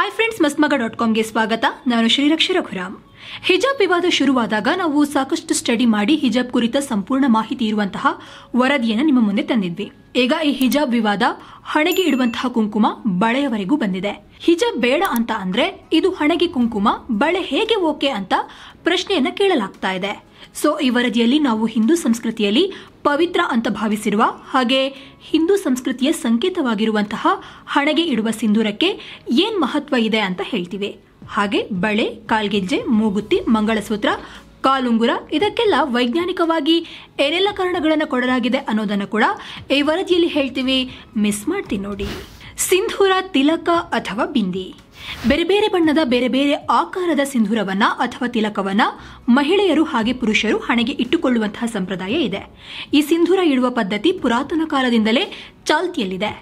hi friends ಮಸ್ಮಗ dot ಕಾಮ್ಗೆ ಸ್ವಾಗತ ನಾನು ಶ್ರೀರಕ್ಷ ರಘುರಾಮ್ ಹಿಜಾಬ್ ವಿವಾದ ಶುರುವಾದಾಗ ನಾವು ಸಾಕಷ್ಟು ಸ್ಟಡಿ ಮಾಡಿ ಹಿಜಾಬ್ ಕುರಿತ ಸಂಪೂರ್ಣ ಮಾಹಿತಿ ಇರುವಂತಹ ವರದಿಯನ್ನು ನಿಮ್ಮ ಮುಂದೆ ತಂದಿದ್ವಿ ಈಗ ಈ ಹಿಜಾಬ್ ವಿವಾದ ಹಣೆಗೆ ಇಡುವಂತಹ ಕುಂಕುಮ ಬಳೆಯವರೆಗೂ ಬಂದಿದೆ ಹಿಜಾಬ್ ಬೇಡ ಅಂತ ಅಂದ್ರೆ ಇದು ಹಣೆಗೆ ಕುಂಕುಮ ಬಳೆ ಹೇಗೆ ಓಕೆ ಅಂತ ಪ್ರಶ್ನೆಯನ್ನ ಕೇಳಲಾಗ್ತಾ ಇದೆ ಸೊ ಈ ವರದಿಯಲ್ಲಿ ನಾವು ಹಿಂದೂ ಸಂಸ್ಕೃತಿಯಲ್ಲಿ ಪವಿತ್ರ ಅಂತ ಭಾವಿಸಿರುವ ಹಾಗೆ ಹಿಂದೂ ಸಂಸ್ಕೃತಿಯ ಸಂಕೇತವಾಗಿರುವಂತಹ ಹಣೆಗೆ ಇಡುವ ಸಿಂಧೂರಕ್ಕೆ ಏನ್ ಮಹತ್ವ ಇದೆ ಅಂತ ಹೇಳ್ತೀವಿ ಹಾಗೆ ಬಳೆ ಕಾಲ್ಗೆಜ್ಜೆ ಮೂಗುತ್ತಿ ಮಂಗಳಸೂತ್ರ ಕಾಲುಂಗುರ ಇದಕ್ಕೆಲ್ಲ ವೈಜ್ಞಾನಿಕವಾಗಿ ಏನೆಲ್ಲ ಕಾರಣಗಳನ್ನು ಕೊಡಲಾಗಿದೆ ಅನ್ನೋದನ್ನು ಕೂಡ ಈ ವರದಿಯಲ್ಲಿ ಹೇಳ್ತೀವಿ ಮಿಸ್ ಮಾಡ್ತೀನಿ ನೋಡಿ ಸಿಂಧೂರ ತಿಲಕ ಅಥವಾ ಬಿಂದಿ ಬೇರೆ ಬೇರೆ ಬಣ್ಣದ ಬೇರೆ ಬೇರೆ ಆಕಾರದ ಸಿಂಧೂರವನ್ನ ಅಥವಾ ತಿಲಕವನ್ನ ಮಹಿಳೆಯರು ಹಾಗೆ ಪುರುಷರು ಹಣೆಗೆ ಇಟ್ಟುಕೊಳ್ಳುವಂತಹ ಸಂಪ್ರದಾಯ ಇದೆ ಈ ಸಿಂಧೂರ ಇಡುವ ಪದ್ಧತಿ ಪುರಾತನ ಕಾಲದಿಂದಲೇ ಚಾಲ್ತಿಯಲ್ಲಿದೆ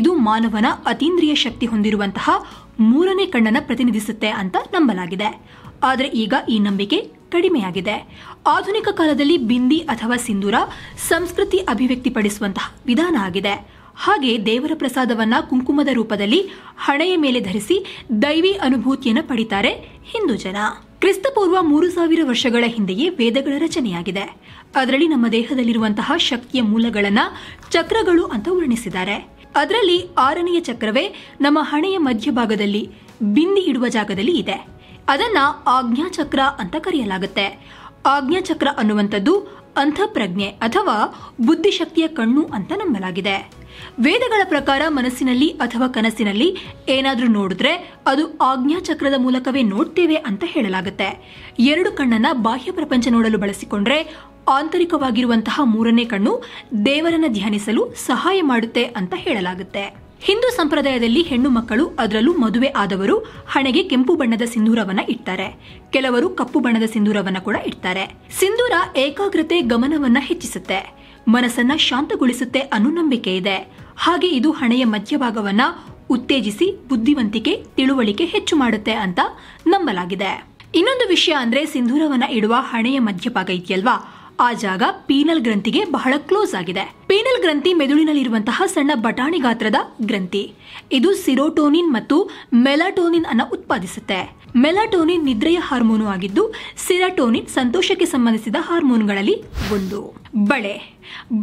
ಇದು ಮಾನವನ ಅತೀಂದ್ರಿಯ ಶಕ್ತಿ ಹೊಂದಿರುವಂತಹ ಮೂರನೇ ಕಣ್ಣನ ಪ್ರತಿನಿಧಿಸುತ್ತೆ ಅಂತ ನಂಬಲಾಗಿದೆ ಆದರೆ ಈಗ ಈ ನಂಬಿಕೆ ಕಡಿಮೆಯಾಗಿದೆ ಆಧುನಿಕ ಕಾಲದಲ್ಲಿ ಬಿಂದಿ ಅಥವಾ ಸಿಂಧೂರ ಸಂಸ್ಕೃತಿ ಅಭಿವ್ಯಕ್ತಿಪಡಿಸುವಂತಹ ವಿಧಾನ ಆಗಿದೆ ಹಾಗೆ ದೇವರ ಪ್ರಸಾದವನ್ನ ಕುಂಕುಮದ ರೂಪದಲ್ಲಿ ಹಣೆಯ ಮೇಲೆ ಧರಿಸಿ ದೈವಿ ಅನುಭೂತಿಯನ್ನು ಪಡಿತಾರೆ ಹಿಂದೂ ಜನ ಕ್ರಿಸ್ತಪೂರ್ವ ಮೂರು ಸಾವಿರ ವರ್ಷಗಳ ಹಿಂದೆಯೇ ವೇದಗಳ ರಚನೆಯಾಗಿದೆ ಅದರಲ್ಲಿ ನಮ್ಮ ದೇಹದಲ್ಲಿರುವಂತಹ ಶಕ್ತಿಯ ಮೂಲಗಳನ್ನ ಚಕ್ರಗಳು ಅಂತ ವರ್ಣಿಸಿದ್ದಾರೆ ಅದರಲ್ಲಿ ಆರನೆಯ ಚಕ್ರವೇ ನಮ್ಮ ಹಣೆಯ ಮಧ್ಯಭಾಗದಲ್ಲಿ ಬಿಂದಿ ಇಡುವ ಜಾಗದಲ್ಲಿ ಇದೆ ಅದನ್ನ ಚಕ್ರ ಅಂತ ಕರೆಯಲಾಗುತ್ತೆ ಚಕ್ರ ಅನ್ನುವಂಥದ್ದು ಅಂತಃಪ್ರಜ್ಞೆ ಅಥವಾ ಬುದ್ಧಿಶಕ್ತಿಯ ಕಣ್ಣು ಅಂತ ನಂಬಲಾಗಿದೆ ವೇದಗಳ ಪ್ರಕಾರ ಮನಸ್ಸಿನಲ್ಲಿ ಅಥವಾ ಕನಸಿನಲ್ಲಿ ಏನಾದರೂ ನೋಡಿದ್ರೆ ಅದು ಆಜ್ಞಾಚಕ್ರದ ಮೂಲಕವೇ ನೋಡ್ತೇವೆ ಅಂತ ಹೇಳಲಾಗುತ್ತೆ ಎರಡು ಕಣ್ಣನ್ನ ಬಾಹ್ಯ ಪ್ರಪಂಚ ನೋಡಲು ಬಳಸಿಕೊಂಡ್ರೆ ಆಂತರಿಕವಾಗಿರುವಂತಹ ಮೂರನೇ ಕಣ್ಣು ದೇವರನ್ನ ಧ್ಯಾನಿಸಲು ಸಹಾಯ ಮಾಡುತ್ತೆ ಅಂತ ಹೇಳಲಾಗುತ್ತೆ ಹಿಂದೂ ಸಂಪ್ರದಾಯದಲ್ಲಿ ಹೆಣ್ಣು ಮಕ್ಕಳು ಅದರಲ್ಲೂ ಮದುವೆ ಆದವರು ಹಣೆಗೆ ಕೆಂಪು ಬಣ್ಣದ ಸಿಂಧೂರವನ್ನ ಇಡ್ತಾರೆ ಕೆಲವರು ಕಪ್ಪು ಬಣ್ಣದ ಸಿಂಧೂರವನ್ನ ಕೂಡ ಇಡ್ತಾರೆ ಸಿಂಧೂರ ಏಕಾಗ್ರತೆ ಗಮನವನ್ನ ಹೆಚ್ಚಿಸುತ್ತೆ ಮನಸ್ಸನ್ನ ಶಾಂತಗೊಳಿಸುತ್ತೆ ಅನ್ನೋ ನಂಬಿಕೆ ಇದೆ ಹಾಗೆ ಇದು ಹಣೆಯ ಮಧ್ಯಭಾಗವನ್ನ ಉತ್ತೇಜಿಸಿ ಬುದ್ಧಿವಂತಿಕೆ ತಿಳುವಳಿಕೆ ಹೆಚ್ಚು ಮಾಡುತ್ತೆ ಅಂತ ನಂಬಲಾಗಿದೆ ಇನ್ನೊಂದು ವಿಷಯ ಅಂದ್ರೆ ಸಿಂಧೂರವನ್ನ ಇಡುವ ಹಣೆಯ ಮಧ್ಯಭಾಗ ಇದೆಯಲ್ವಾ ಆ ಜಾಗ ಪೀನಲ್ ಗ್ರಂಥಿಗೆ ಬಹಳ ಕ್ಲೋಸ್ ಆಗಿದೆ ಪೀನಲ್ ಗ್ರಂಥಿ ಮೆದುಳಿನಲ್ಲಿರುವಂತಹ ಸಣ್ಣ ಬಟಾಣಿ ಗಾತ್ರದ ಗ್ರಂಥಿ ಇದು ಸಿರೋಟೋನಿನ್ ಮತ್ತು ಮೆಲಾಟೋನಿನ್ ಅನ್ನು ಉತ್ಪಾದಿಸುತ್ತೆ ಮೆಲಾಟೋನಿನ್ ನಿದ್ರೆಯ ಹಾರ್ಮೋನು ಆಗಿದ್ದು ಸಿರಾಟೋನಿನ್ ಸಂತೋಷಕ್ಕೆ ಸಂಬಂಧಿಸಿದ ಹಾರ್ಮೋನ್ಗಳಲ್ಲಿ ಒಂದು ಬಳೆ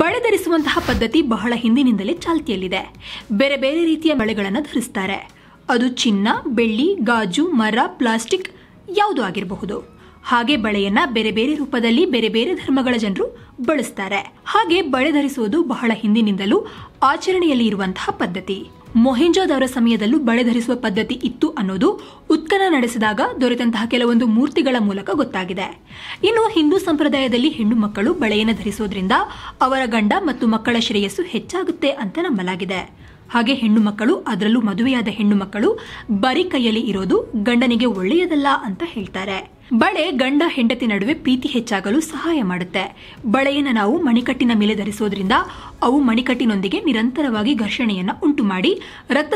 ಬಳೆ ಧರಿಸುವಂತಹ ಪದ್ಧತಿ ಬಹಳ ಹಿಂದಿನಿಂದಲೇ ಚಾಲ್ತಿಯಲ್ಲಿದೆ ಬೇರೆ ಬೇರೆ ರೀತಿಯ ಬಳೆಗಳನ್ನು ಧರಿಸ್ತಾರೆ ಅದು ಚಿನ್ನ ಬೆಳ್ಳಿ ಗಾಜು ಮರ ಪ್ಲಾಸ್ಟಿಕ್ ಯಾವುದು ಆಗಿರಬಹುದು ಹಾಗೆ ಬಳೆಯನ್ನ ಬೇರೆ ಬೇರೆ ರೂಪದಲ್ಲಿ ಬೇರೆ ಬೇರೆ ಧರ್ಮಗಳ ಜನರು ಬಳಸ್ತಾರೆ ಹಾಗೆ ಬಳೆ ಧರಿಸುವುದು ಬಹಳ ಹಿಂದಿನಿಂದಲೂ ಆಚರಣೆಯಲ್ಲಿ ಇರುವಂತಹ ಪದ್ಧತಿ ಮೊಹಿಂಜೋದವರ ಸಮಯದಲ್ಲೂ ಬಳೆ ಧರಿಸುವ ಪದ್ಧತಿ ಇತ್ತು ಅನ್ನೋದು ಉತ್ಖನ ನಡೆಸಿದಾಗ ದೊರೆತಂತಹ ಕೆಲವೊಂದು ಮೂರ್ತಿಗಳ ಮೂಲಕ ಗೊತ್ತಾಗಿದೆ ಇನ್ನು ಹಿಂದೂ ಸಂಪ್ರದಾಯದಲ್ಲಿ ಹೆಣ್ಣು ಮಕ್ಕಳು ಬಳೆಯನ್ನು ಧರಿಸುವುದರಿಂದ ಅವರ ಗಂಡ ಮತ್ತು ಮಕ್ಕಳ ಶ್ರೇಯಸ್ಸು ಹೆಚ್ಚಾಗುತ್ತೆ ಅಂತ ನಂಬಲಾಗಿದೆ ಹಾಗೆ ಹೆಣ್ಣು ಮಕ್ಕಳು ಅದರಲ್ಲೂ ಮದುವೆಯಾದ ಹೆಣ್ಣು ಮಕ್ಕಳು ಬರೀ ಕೈಯಲ್ಲಿ ಇರೋದು ಗಂಡನಿಗೆ ಒಳ್ಳೆಯದಲ್ಲ ಅಂತ ಹೇಳ್ತಾರೆ ಬಳೆ ಗಂಡ ಹೆಂಡತಿ ನಡುವೆ ಪ್ರೀತಿ ಹೆಚ್ಚಾಗಲು ಸಹಾಯ ಮಾಡುತ್ತೆ ಬಳೆಯನ್ನು ನಾವು ಮಣಿಕಟ್ಟಿನ ಮೇಲೆ ಧರಿಸೋದ್ರಿಂದ ಅವು ಮಣಿಕಟ್ಟಿನೊಂದಿಗೆ ನಿರಂತರವಾಗಿ ಘರ್ಷಣೆಯನ್ನು ಉಂಟು ಮಾಡಿ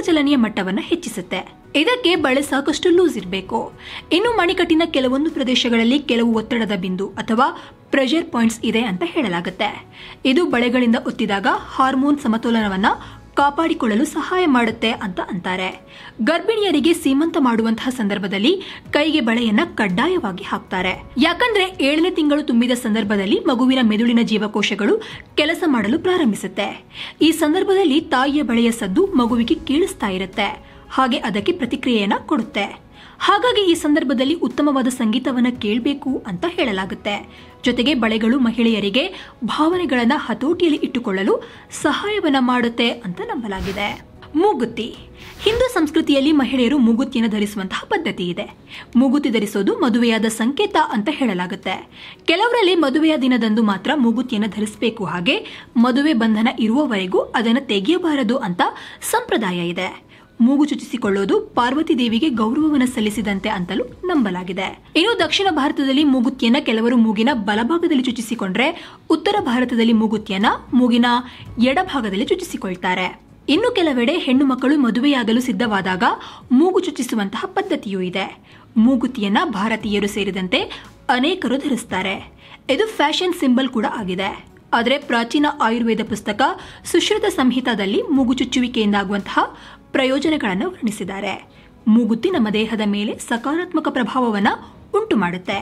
ಚಲನೆಯ ಮಟ್ಟವನ್ನು ಹೆಚ್ಚಿಸುತ್ತೆ ಇದಕ್ಕೆ ಬಳೆ ಸಾಕಷ್ಟು ಲೂಸ್ ಇರಬೇಕು ಇನ್ನು ಮಣಿಕಟ್ಟಿನ ಕೆಲವೊಂದು ಪ್ರದೇಶಗಳಲ್ಲಿ ಕೆಲವು ಒತ್ತಡದ ಬಿಂದು ಅಥವಾ ಪ್ರೆಷರ್ ಪಾಯಿಂಟ್ಸ್ ಇದೆ ಅಂತ ಹೇಳಲಾಗುತ್ತೆ ಇದು ಬಳೆಗಳಿಂದ ಒತ್ತಿದಾಗ ಹಾರ್ಮೋನ್ ಸಮತೋಲನವನ್ನು ಕಾಪಾಡಿಕೊಳ್ಳಲು ಸಹಾಯ ಮಾಡುತ್ತೆ ಅಂತ ಅಂತಾರೆ ಗರ್ಭಿಣಿಯರಿಗೆ ಸೀಮಂತ ಮಾಡುವಂತಹ ಸಂದರ್ಭದಲ್ಲಿ ಕೈಗೆ ಬಳೆಯನ್ನ ಕಡ್ಡಾಯವಾಗಿ ಹಾಕ್ತಾರೆ ಯಾಕಂದ್ರೆ ಏಳನೇ ತಿಂಗಳು ತುಂಬಿದ ಸಂದರ್ಭದಲ್ಲಿ ಮಗುವಿನ ಮೆದುಳಿನ ಜೀವಕೋಶಗಳು ಕೆಲಸ ಮಾಡಲು ಪ್ರಾರಂಭಿಸುತ್ತೆ ಈ ಸಂದರ್ಭದಲ್ಲಿ ತಾಯಿಯ ಬಳೆಯ ಸದ್ದು ಮಗುವಿಗೆ ಕೇಳಿಸ್ತಾ ಇರುತ್ತೆ ಹಾಗೆ ಅದಕ್ಕೆ ಪ್ರತಿಕ್ರಿಯೆಯನ್ನ ಕೊಡುತ್ತೆ ಹಾಗಾಗಿ ಈ ಸಂದರ್ಭದಲ್ಲಿ ಉತ್ತಮವಾದ ಸಂಗೀತವನ್ನ ಕೇಳಬೇಕು ಅಂತ ಹೇಳಲಾಗುತ್ತೆ ಜೊತೆಗೆ ಬಳೆಗಳು ಮಹಿಳೆಯರಿಗೆ ಭಾವನೆಗಳನ್ನು ಹತೋಟಿಯಲ್ಲಿ ಇಟ್ಟುಕೊಳ್ಳಲು ಸಹಾಯವನ್ನ ಮಾಡುತ್ತೆ ಅಂತ ನಂಬಲಾಗಿದೆ ಮೂಗುತ್ತಿ ಹಿಂದೂ ಸಂಸ್ಕೃತಿಯಲ್ಲಿ ಮಹಿಳೆಯರು ಮೂಗುತಿಯನ್ನು ಧರಿಸುವಂತಹ ಪದ್ಧತಿ ಇದೆ ಮೂಗುತಿ ಧರಿಸೋದು ಮದುವೆಯಾದ ಸಂಕೇತ ಅಂತ ಹೇಳಲಾಗುತ್ತೆ ಕೆಲವರಲ್ಲಿ ಮದುವೆಯ ದಿನದಂದು ಮಾತ್ರ ಮೂಗುತಿಯನ್ನು ಧರಿಸಬೇಕು ಹಾಗೆ ಮದುವೆ ಬಂಧನ ಇರುವವರೆಗೂ ಅದನ್ನು ತೆಗೆಯಬಾರದು ಅಂತ ಸಂಪ್ರದಾಯ ಇದೆ ಮೂಗು ಚುಚಿಸಿಕೊಳ್ಳೋದು ಪಾರ್ವತಿ ದೇವಿಗೆ ಗೌರವವನ್ನು ಸಲ್ಲಿಸಿದಂತೆ ಅಂತಲೂ ನಂಬಲಾಗಿದೆ ಇನ್ನು ದಕ್ಷಿಣ ಭಾರತದಲ್ಲಿ ಮೂಗುತಿಯನ್ನ ಕೆಲವರು ಮೂಗಿನ ಬಲಭಾಗದಲ್ಲಿ ಚುಚಿಸಿಕೊಂಡ್ರೆ ಉತ್ತರ ಭಾರತದಲ್ಲಿ ಮೂಗುತಿಯನ್ನ ಮೂಗಿನ ಎಡಭಾಗದಲ್ಲಿ ಚುಚ್ಚಿಸಿಕೊಳ್ತಾರೆ ಇನ್ನು ಕೆಲವೆಡೆ ಹೆಣ್ಣು ಮಕ್ಕಳು ಮದುವೆಯಾಗಲು ಸಿದ್ಧವಾದಾಗ ಮೂಗು ಚುಚ್ಚಿಸುವಂತಹ ಪದ್ಧತಿಯೂ ಇದೆ ಮೂಗುತಿಯನ್ನ ಭಾರತೀಯರು ಸೇರಿದಂತೆ ಅನೇಕರು ಧರಿಸ್ತಾರೆ ಇದು ಫ್ಯಾಷನ್ ಸಿಂಬಲ್ ಕೂಡ ಆಗಿದೆ ಆದರೆ ಪ್ರಾಚೀನ ಆಯುರ್ವೇದ ಪುಸ್ತಕ ಸುಶ್ರುತ ಸಂಹಿತಾದಲ್ಲಿ ಮೂಗು ಚುಚ್ಚುವಿಕೆಯಿಂದಾಗುವಂತಹ ಪ್ರಯೋಜನಗಳನ್ನು ವರ್ಣಿಸಿದ್ದಾರೆ ಮೂಗುತಿ ನಮ್ಮ ದೇಹದ ಮೇಲೆ ಸಕಾರಾತ್ಮಕ ಪ್ರಭಾವವನ್ನು ಉಂಟು ಮಾಡುತ್ತೆ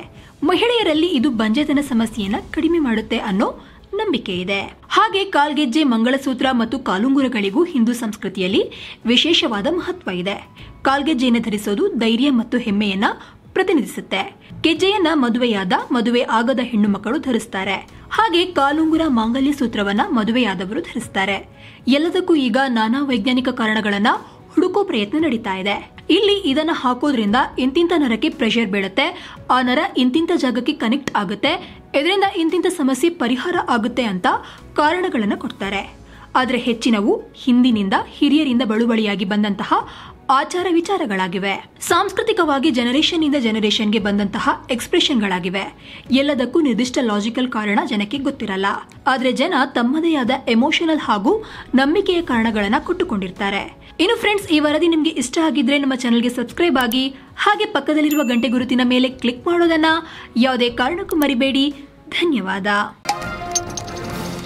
ಮಹಿಳೆಯರಲ್ಲಿ ಇದು ಬಂಜೆತನ ಸಮಸ್ಯೆಯನ್ನು ಕಡಿಮೆ ಮಾಡುತ್ತೆ ಅನ್ನೋ ನಂಬಿಕೆ ಇದೆ ಹಾಗೆ ಕಾಲ್ಗೆಜ್ಜೆ ಮಂಗಳಸೂತ್ರ ಮತ್ತು ಕಾಲುಂಗುರಗಳಿಗೂ ಹಿಂದೂ ಸಂಸ್ಕೃತಿಯಲ್ಲಿ ವಿಶೇಷವಾದ ಮಹತ್ವ ಇದೆ ಕಾಲ್ಗೆಜ್ಜೆಯನ್ನು ಧರಿಸೋದು ಧೈರ್ಯ ಮತ್ತು ಹೆಮ್ಮೆಯನ್ನ ಪ್ರತಿನಿಧಿಸುತ್ತೆ ಗೆಜ್ಜೆಯನ್ನ ಮದುವೆಯಾದ ಮದುವೆ ಆಗದ ಹೆಣ್ಣು ಮಕ್ಕಳು ಧರಿಸ್ತಾರೆ ಹಾಗೆ ಕಾಲುಂಗುರ ಮಾಂಗಲ್ಯ ಸೂತ್ರವನ್ನ ಮದುವೆಯಾದವರು ಧರಿಸ್ತಾರೆ ಎಲ್ಲದಕ್ಕೂ ಈಗ ನಾನಾ ವೈಜ್ಞಾನಿಕ ಕಾರಣಗಳನ್ನ ಹುಡುಕೋ ಪ್ರಯತ್ನ ನಡೀತಾ ಇದೆ ಇಲ್ಲಿ ಇದನ್ನ ಹಾಕೋದ್ರಿಂದ ಇಂತಿಂತ ನರಕ್ಕೆ ಪ್ರೆಷರ್ ಬೀಳುತ್ತೆ ಆ ನರ ಇಂತಿಂತ ಜಾಗಕ್ಕೆ ಕನೆಕ್ಟ್ ಆಗುತ್ತೆ ಇದರಿಂದ ಇಂತಿಂತ ಸಮಸ್ಯೆ ಪರಿಹಾರ ಆಗುತ್ತೆ ಅಂತ ಕಾರಣಗಳನ್ನು ಕೊಡ್ತಾರೆ ಆದರೆ ಹೆಚ್ಚಿನವು ಹಿಂದಿನಿಂದ ಹಿರಿಯರಿಂದ ಬಳುವಳಿಯಾಗಿ ಬಂದಂತಹ ಆಚಾರ ವಿಚಾರಗಳಾಗಿವೆ ಸಾಂಸ್ಕೃತಿಕವಾಗಿ ಜನರೇಷನ್ ಇಂದ ಜನರೇಷನ್ಗೆ ಬಂದಂತಹ ಎಕ್ಸ್ಪ್ರೆಷನ್ಗಳಾಗಿವೆ ಎಲ್ಲದಕ್ಕೂ ನಿರ್ದಿಷ್ಟ ಲಾಜಿಕಲ್ ಕಾರಣ ಜನಕ್ಕೆ ಗೊತ್ತಿರಲ್ಲ ಆದರೆ ಜನ ತಮ್ಮದೇ ಆದ ಎಮೋಷನಲ್ ಹಾಗೂ ನಂಬಿಕೆಯ ಕಾರಣಗಳನ್ನು ಕೊಟ್ಟುಕೊಂಡಿರ್ತಾರೆ ಇನ್ನು ಫ್ರೆಂಡ್ಸ್ ಈ ವರದಿ ನಿಮಗೆ ಇಷ್ಟ ಆಗಿದ್ರೆ ನಮ್ಮ ಚಾನಲ್ಗೆ ಸಬ್ಸ್ಕ್ರೈಬ್ ಆಗಿ ಹಾಗೆ ಪಕ್ಕದಲ್ಲಿರುವ ಗಂಟೆ ಗುರುತಿನ ಮೇಲೆ ಕ್ಲಿಕ್ ಮಾಡೋದನ್ನ ಯಾವುದೇ ಕಾರಣಕ್ಕೂ ಮರಿಬೇಡಿ ಧನ್ಯವಾದ